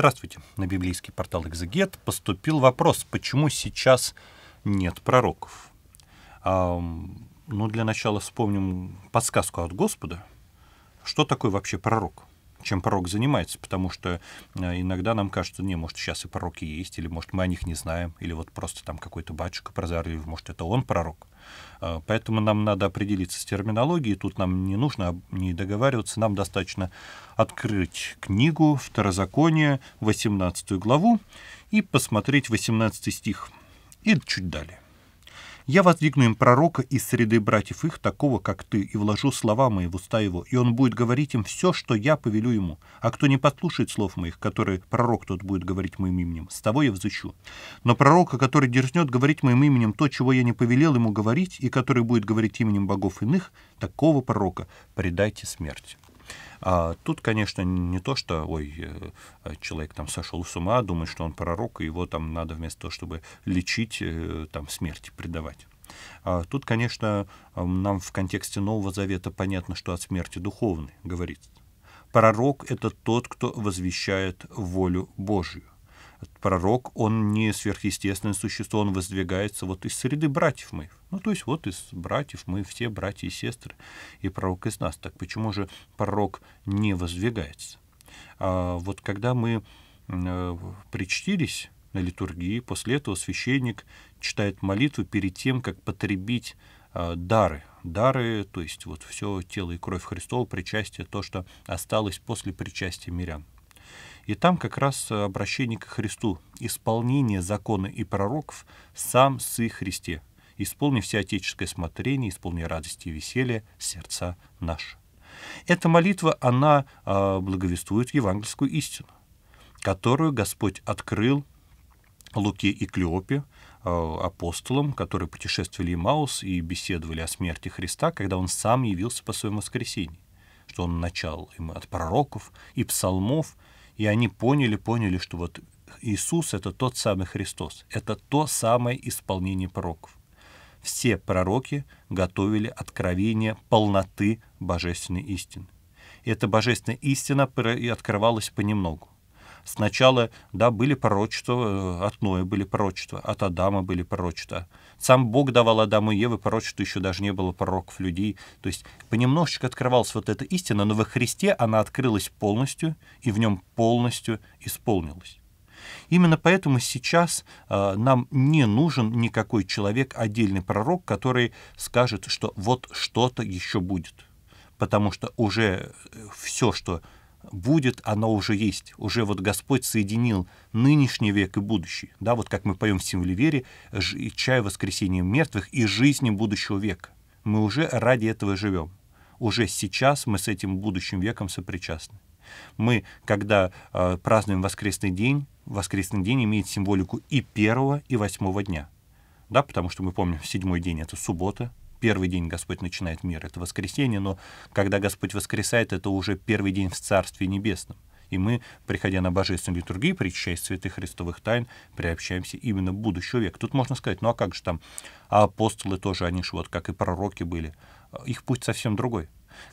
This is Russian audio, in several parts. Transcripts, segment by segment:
Здравствуйте. На библейский портал «Экзегет» поступил вопрос, почему сейчас нет пророков. А, ну, для начала вспомним подсказку от Господа. Что такое вообще пророк? чем пророк занимается, потому что э, иногда нам кажется, не, может, сейчас и пророки есть, или, может, мы о них не знаем, или вот просто там какой-то батюшка прозорлив, может, это он пророк. Э, поэтому нам надо определиться с терминологией, тут нам не нужно не договариваться, нам достаточно открыть книгу Второзакония, 18 главу, и посмотреть 18 стих, и чуть далее. Я воздвигну им пророка из среды братьев их, такого, как ты, и вложу слова мои в уста его, и он будет говорить им все, что я повелю ему. А кто не послушает слов моих, которые пророк тот будет говорить моим именем, с того я взыщу. Но пророка, который дерзнет говорить моим именем то, чего я не повелел ему говорить, и который будет говорить именем богов иных, такого пророка предайте смерти». А тут, конечно, не то, что, ой, э, человек там сошел с ума, думает, что он пророк, и его там надо вместо того, чтобы лечить, э, там смерти предавать. А тут, конечно, нам в контексте Нового Завета понятно, что от смерти духовной говорится. Пророк — это тот, кто возвещает волю Божию пророк, он не сверхъестественное существо, он воздвигается вот из среды братьев моих. Ну, то есть вот из братьев мы все братья и сестры, и пророк из нас. Так почему же пророк не воздвигается? А вот когда мы э, причтились на литургии, после этого священник читает молитву перед тем, как потребить а, дары. Дары, то есть вот все тело и кровь Христова, причастие, то, что осталось после причастия мирян. И там как раз э, обращение к Христу, исполнение закона и пророков сам сы Христе. Исполни все отеческое смотрение, исполни радость и веселье сердца наши. Эта молитва, она а, благовествует евангельскую истину, которую Господь открыл Луке и Клеопе, а, апостолам, которые путешествовали Маус и беседовали о смерти Христа, когда он сам явился по своему воскресенье, что он начал им от пророков и псалмов, и они поняли, поняли, что вот Иисус — это тот самый Христос, это то самое исполнение пророков. Все пророки готовили откровение полноты божественной истины. И эта божественная истина открывалась понемногу. Сначала, да, были пророчества э, от Ноя, были пророчества, от Адама были пророчества. Сам Бог давал Адаму и Еве пророчества, еще даже не было пророков людей. То есть понемножечко открывалась вот эта истина, но во Христе она открылась полностью и в нем полностью исполнилась. Именно поэтому сейчас э, нам не нужен никакой человек, отдельный пророк, который скажет, что вот что-то еще будет. Потому что уже э, все, что будет, оно уже есть. Уже вот Господь соединил нынешний век и будущий. Да, вот как мы поем в символе вере, чай воскресения мертвых и жизни будущего века. Мы уже ради этого живем. Уже сейчас мы с этим будущим веком сопричастны. Мы, когда э, празднуем воскресный день, воскресный день имеет символику и первого, и восьмого дня. Да, потому что мы помним, седьмой день — это суббота, первый день Господь начинает мир, это воскресенье, но когда Господь воскресает, это уже первый день в Царстве Небесном. И мы, приходя на божественную литургию, причащаясь святых христовых тайн, приобщаемся именно к будущего века. Тут можно сказать, ну а как же там, а апостолы тоже, они же вот как и пророки были. Их путь совсем другой.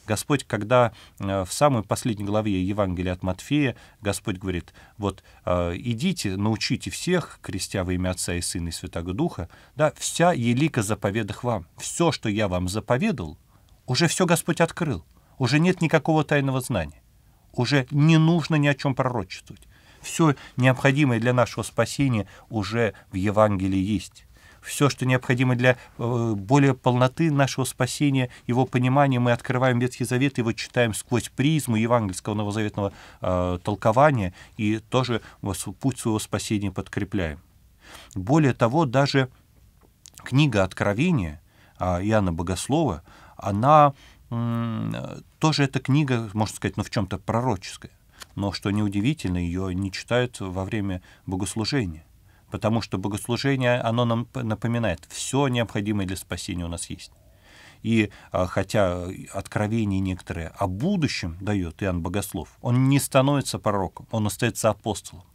Господь, когда э, в самой последней главе Евангелия от Матфея, Господь говорит, вот э, идите, научите всех, крестя во имя Отца и Сына и Святого Духа, да, вся елика заповедах вам. Все, что я вам заповедал, уже все Господь открыл. Уже нет никакого тайного знания. Уже не нужно ни о чем пророчествовать. Все необходимое для нашего спасения уже в Евангелии есть все, что необходимо для э, более полноты нашего спасения, его понимания. Мы открываем Ветхий Завет, его читаем сквозь призму евангельского новозаветного э, толкования и тоже путь своего спасения подкрепляем. Более того, даже книга Откровения э, Иоанна Богослова, она э, тоже эта книга, можно сказать, ну в чем-то пророческая. Но, что неудивительно, ее не читают во время богослужения потому что богослужение, оно нам напоминает, все необходимое для спасения у нас есть. И а, хотя откровение некоторые, о будущем дает Иоанн Богослов, он не становится пророком, он остается апостолом.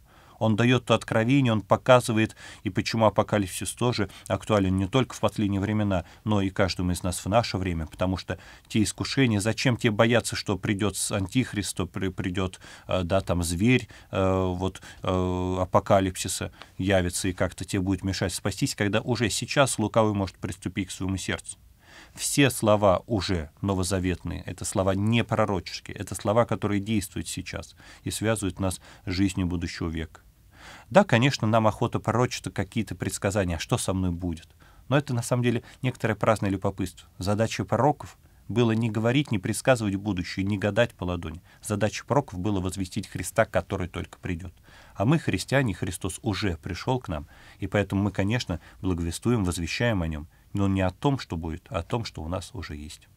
Он дает то откровение, он показывает, и почему апокалипсис тоже актуален не только в последние времена, но и каждому из нас в наше время, потому что те искушения, зачем тебе бояться, что придет антихрист, что при, придет, э, да, там, зверь, э, вот, э, апокалипсиса явится и как-то тебе будет мешать спастись, когда уже сейчас лукавый может приступить к своему сердцу все слова уже новозаветные, это слова не пророческие, это слова, которые действуют сейчас и связывают нас с жизнью будущего века. Да, конечно, нам охота пророчиться какие-то предсказания, а что со мной будет. Но это на самом деле некоторое праздное любопытство. Задача пророков было не говорить, не предсказывать будущее, не гадать по ладони. Задача пророков было возвестить Христа, который только придет. А мы, христиане, Христос уже пришел к нам, и поэтому мы, конечно, благовестуем, возвещаем о нем, но не о том, что будет, а о том, что у нас уже есть.